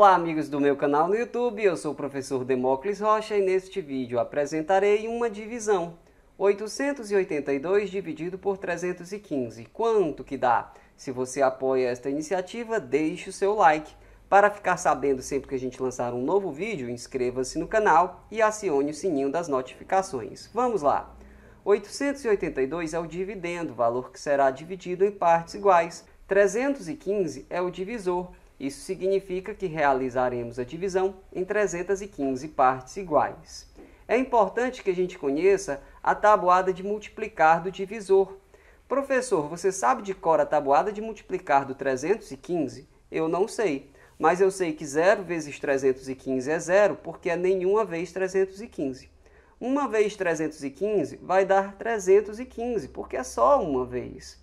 Olá amigos do meu canal no YouTube, eu sou o professor Demócles Rocha e neste vídeo apresentarei uma divisão. 882 dividido por 315, quanto que dá? Se você apoia esta iniciativa, deixe o seu like. Para ficar sabendo sempre que a gente lançar um novo vídeo, inscreva-se no canal e acione o sininho das notificações. Vamos lá! 882 é o dividendo, valor que será dividido em partes iguais. 315 é o divisor, isso significa que realizaremos a divisão em 315 partes iguais. É importante que a gente conheça a tabuada de multiplicar do divisor. Professor, você sabe de cor a tabuada de multiplicar do 315? Eu não sei, mas eu sei que 0 vezes 315 é zero, porque é nenhuma vez 315. Uma vez 315 vai dar 315, porque é só uma vez.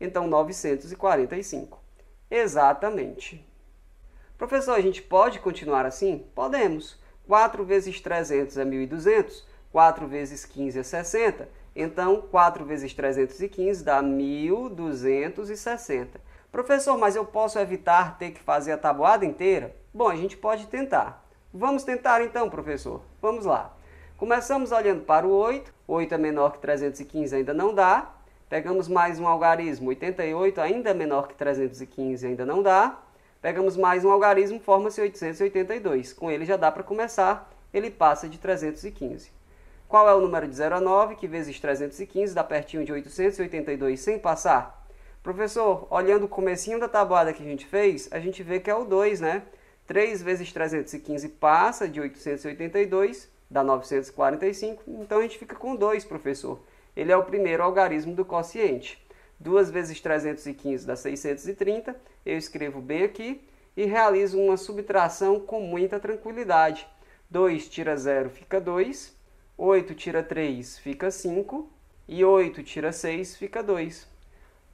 Então, 945. Exatamente. Professor, a gente pode continuar assim? Podemos. 4 vezes 300 é 1.200, 4 vezes 15 é 60, então 4 vezes 315 dá 1.260. Professor, mas eu posso evitar ter que fazer a tabuada inteira? Bom, a gente pode tentar. Vamos tentar então, professor. Vamos lá. Começamos olhando para o 8. 8 é menor que 315, ainda não dá. Pegamos mais um algarismo, 88, ainda menor que 315, ainda não dá. Pegamos mais um algarismo, forma-se 882. Com ele já dá para começar, ele passa de 315. Qual é o número de 0 a 9, que vezes 315 dá pertinho de 882 sem passar? Professor, olhando o comecinho da tabuada que a gente fez, a gente vê que é o 2, né? 3 vezes 315 passa de 882, dá 945, então a gente fica com 2, professor ele é o primeiro algarismo do quociente. 2 vezes 315 dá 630, eu escrevo B aqui e realizo uma subtração com muita tranquilidade. 2 tira 0 fica 2, 8 tira 3 fica 5 e 8 tira 6 fica 2.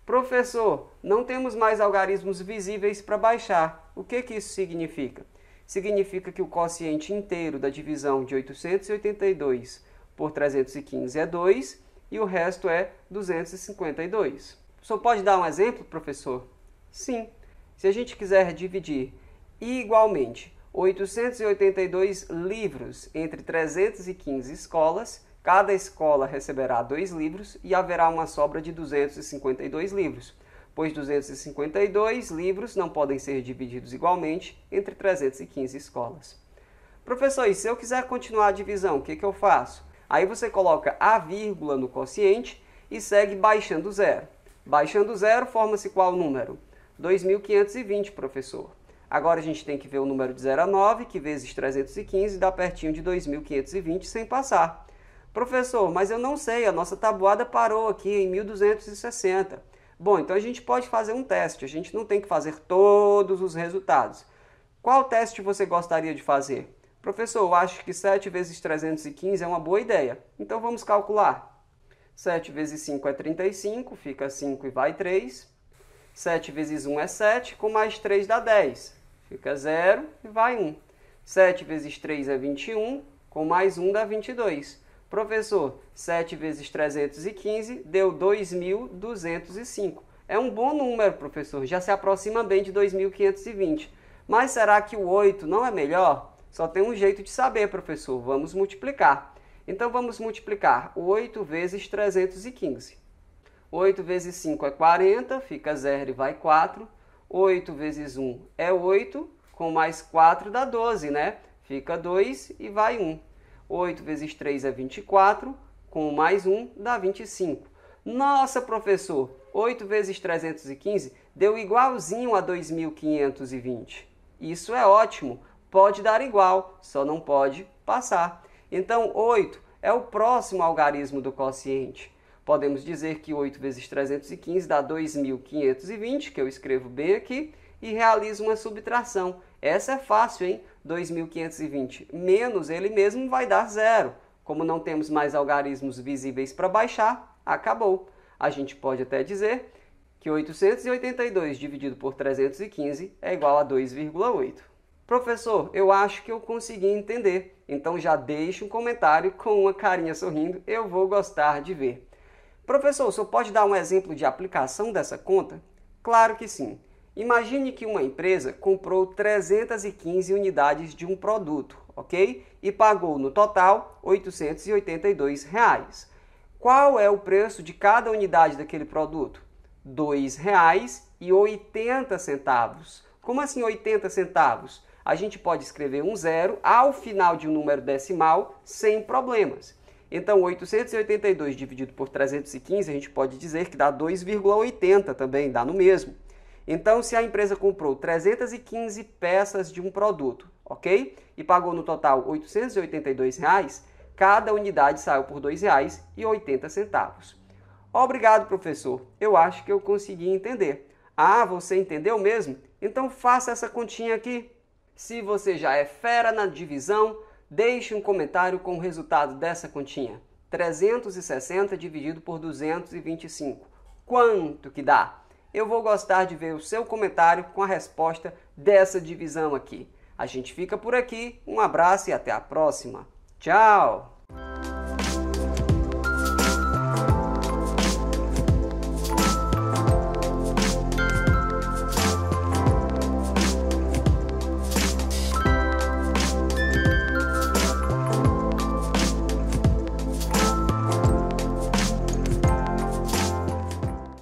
Professor, não temos mais algarismos visíveis para baixar. O que, que isso significa? Significa que o quociente inteiro da divisão de 882 por 315 é 2 e o resto é 252. Só pode dar um exemplo, professor? Sim. Se a gente quiser dividir igualmente 882 livros entre 315 escolas, cada escola receberá dois livros e haverá uma sobra de 252 livros, pois 252 livros não podem ser divididos igualmente entre 315 escolas. Professor, e se eu quiser continuar a divisão, o que, que eu faço? Aí você coloca a vírgula no quociente e segue baixando zero. Baixando zero, forma-se qual número? 2.520, professor. Agora a gente tem que ver o número de 0 a 9, que vezes 315 dá pertinho de 2.520 sem passar. Professor, mas eu não sei, a nossa tabuada parou aqui em 1260. Bom, então a gente pode fazer um teste, a gente não tem que fazer todos os resultados. Qual teste você gostaria de fazer? Professor, eu acho que 7 vezes 315 é uma boa ideia. Então vamos calcular. 7 vezes 5 é 35, fica 5 e vai 3. 7 vezes 1 é 7, com mais 3 dá 10, fica 0 e vai 1. 7 vezes 3 é 21, com mais 1 dá 22. Professor, 7 vezes 315 deu 2.205. É um bom número, professor, já se aproxima bem de 2.520. Mas será que o 8 não é melhor? Só tem um jeito de saber, professor. Vamos multiplicar. Então vamos multiplicar 8 vezes 315. 8 vezes 5 é 40, fica 0 e vai 4. 8 vezes 1 é 8, com mais 4 dá 12, né? Fica 2 e vai 1. 8 vezes 3 é 24, com mais 1 dá 25. Nossa, professor, 8 vezes 315 deu igualzinho a 2520. Isso é ótimo pode dar igual, só não pode passar. Então, 8 é o próximo algarismo do quociente. Podemos dizer que 8 vezes 315 dá 2.520, que eu escrevo bem aqui, e realizo uma subtração. Essa é fácil, hein? 2.520 menos ele mesmo vai dar zero. Como não temos mais algarismos visíveis para baixar, acabou. A gente pode até dizer que 882 dividido por 315 é igual a 2,8. Professor, eu acho que eu consegui entender. Então já deixe um comentário com uma carinha sorrindo, eu vou gostar de ver. Professor, o senhor pode dar um exemplo de aplicação dessa conta? Claro que sim. Imagine que uma empresa comprou 315 unidades de um produto, ok? E pagou no total R$ 882. Reais. Qual é o preço de cada unidade daquele produto? R$ 2,80. Como assim R$ centavos? a gente pode escrever um zero ao final de um número decimal sem problemas. Então, 882 dividido por 315, a gente pode dizer que dá 2,80 também, dá no mesmo. Então, se a empresa comprou 315 peças de um produto, ok? E pagou no total R$ 882, reais, cada unidade saiu por R$ 2,80. Obrigado, professor. Eu acho que eu consegui entender. Ah, você entendeu mesmo? Então faça essa continha aqui. Se você já é fera na divisão, deixe um comentário com o resultado dessa continha. 360 dividido por 225. Quanto que dá? Eu vou gostar de ver o seu comentário com a resposta dessa divisão aqui. A gente fica por aqui, um abraço e até a próxima. Tchau!